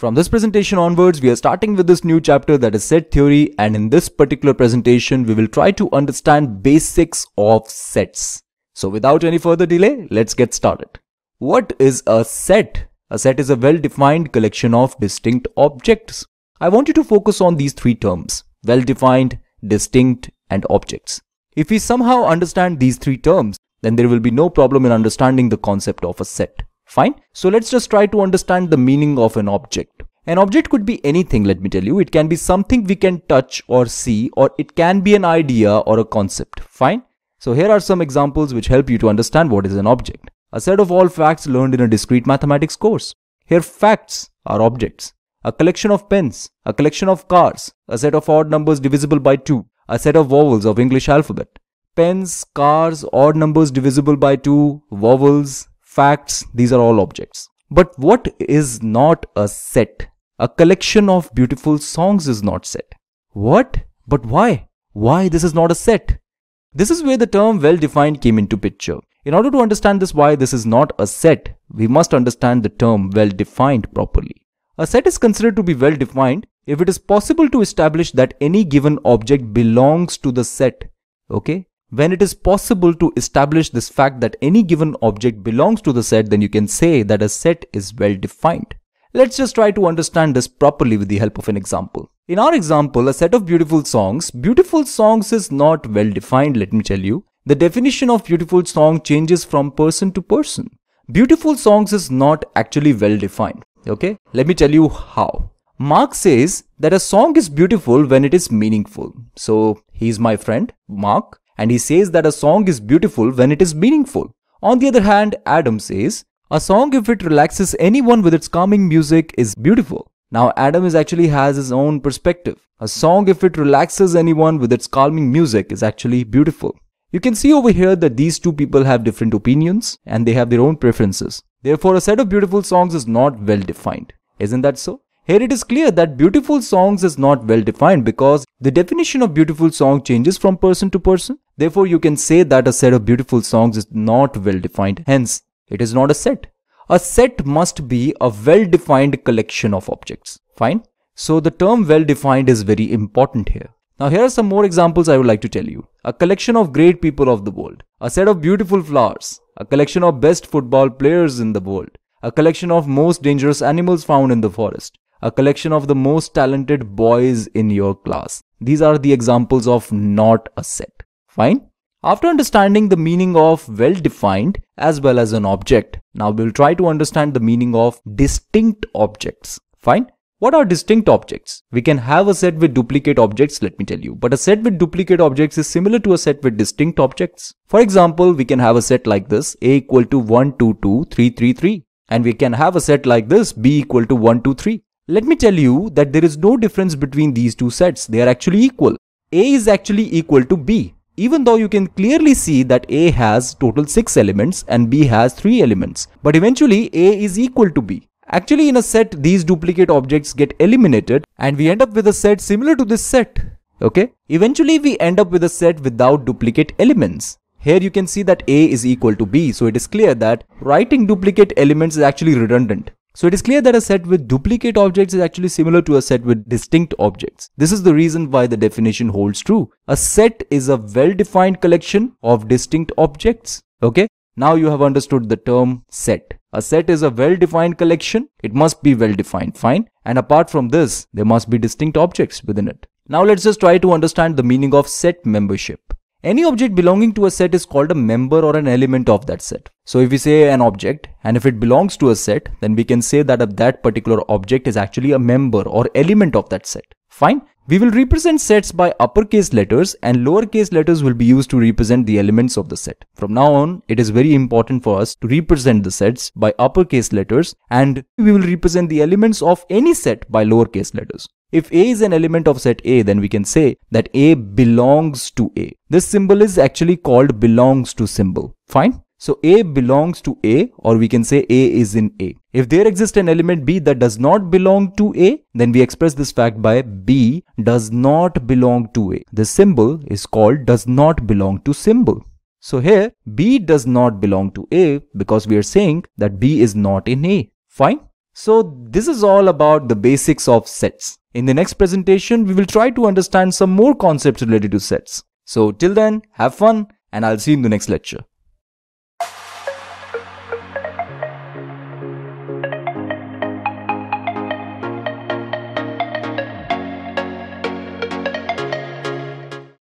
From this presentation onwards, we are starting with this new chapter that is set theory and in this particular presentation, we will try to understand basics of sets. So without any further delay, let's get started. What is a set? A set is a well-defined collection of distinct objects. I want you to focus on these three terms, well-defined, distinct and objects. If we somehow understand these three terms, then there will be no problem in understanding the concept of a set. Fine. So let's just try to understand the meaning of an object. An object could be anything, let me tell you. It can be something we can touch or see, or it can be an idea or a concept. Fine. So here are some examples which help you to understand what is an object. A set of all facts learned in a discrete mathematics course. Here facts are objects. A collection of pens, a collection of cars, a set of odd numbers divisible by 2, a set of vowels of English alphabet. Pens, cars, odd numbers divisible by 2, vowels, facts, these are all objects. But what is not a set? A collection of beautiful songs is not set. What? But why? Why this is not a set? This is where the term well-defined came into picture. In order to understand this why this is not a set, we must understand the term well-defined properly. A set is considered to be well-defined if it is possible to establish that any given object belongs to the set. Okay? When it is possible to establish this fact that any given object belongs to the set, then you can say that a set is well defined. Let's just try to understand this properly with the help of an example. In our example, a set of beautiful songs, beautiful songs is not well defined, let me tell you. The definition of beautiful song changes from person to person. Beautiful songs is not actually well defined. Okay, let me tell you how. Mark says that a song is beautiful when it is meaningful. So he's my friend, Mark, and he says that a song is beautiful when it is meaningful. On the other hand, Adam says, a song if it relaxes anyone with its calming music is beautiful. Now Adam is actually has his own perspective. A song if it relaxes anyone with its calming music is actually beautiful. You can see over here that these two people have different opinions and they have their own preferences. Therefore a set of beautiful songs is not well defined. Isn't that so? Here it is clear that beautiful songs is not well defined because the definition of beautiful song changes from person to person Therefore, you can say that a set of beautiful songs is not well defined, hence, it is not a set. A set must be a well defined collection of objects. Fine? So, the term well defined is very important here. Now, here are some more examples I would like to tell you. A collection of great people of the world, a set of beautiful flowers, a collection of best football players in the world, a collection of most dangerous animals found in the forest, a collection of the most talented boys in your class. These are the examples of not a set. Fine. After understanding the meaning of well-defined as well as an object, now we'll try to understand the meaning of distinct objects. Fine. What are distinct objects? We can have a set with duplicate objects, let me tell you. But a set with duplicate objects is similar to a set with distinct objects. For example, we can have a set like this, A equal to 1, 2, 2, 3, 3, 3. And we can have a set like this, B equal to 1, 2, 3. Let me tell you that there is no difference between these two sets. They are actually equal. A is actually equal to B even though you can clearly see that A has total 6 elements and B has 3 elements. But eventually A is equal to B. Actually in a set these duplicate objects get eliminated and we end up with a set similar to this set. Okay. Eventually we end up with a set without duplicate elements. Here you can see that A is equal to B so it is clear that writing duplicate elements is actually redundant. So it is clear that a set with duplicate objects is actually similar to a set with distinct objects. This is the reason why the definition holds true. A set is a well-defined collection of distinct objects. Okay. Now you have understood the term set. A set is a well-defined collection. It must be well-defined. Fine. And apart from this, there must be distinct objects within it. Now let's just try to understand the meaning of set membership. Any object belonging to a set is called a member or an element of that set. So if we say an object and if it belongs to a set, then we can say that that particular object is actually a member or element of that set. Fine. We will represent sets by uppercase letters and lowercase letters will be used to represent the elements of the set. From now on, it is very important for us to represent the sets by uppercase letters and we will represent the elements of any set by lowercase letters. If A is an element of set A, then we can say that A belongs to A. This symbol is actually called belongs to symbol. Fine. So A belongs to A or we can say A is in A. If there exists an element B that does not belong to A, then we express this fact by B does not belong to A. The symbol is called does not belong to symbol. So here B does not belong to A because we are saying that B is not in A. Fine. So this is all about the basics of sets. In the next presentation, we will try to understand some more concepts related to sets. So till then, have fun and I'll see you in the next lecture.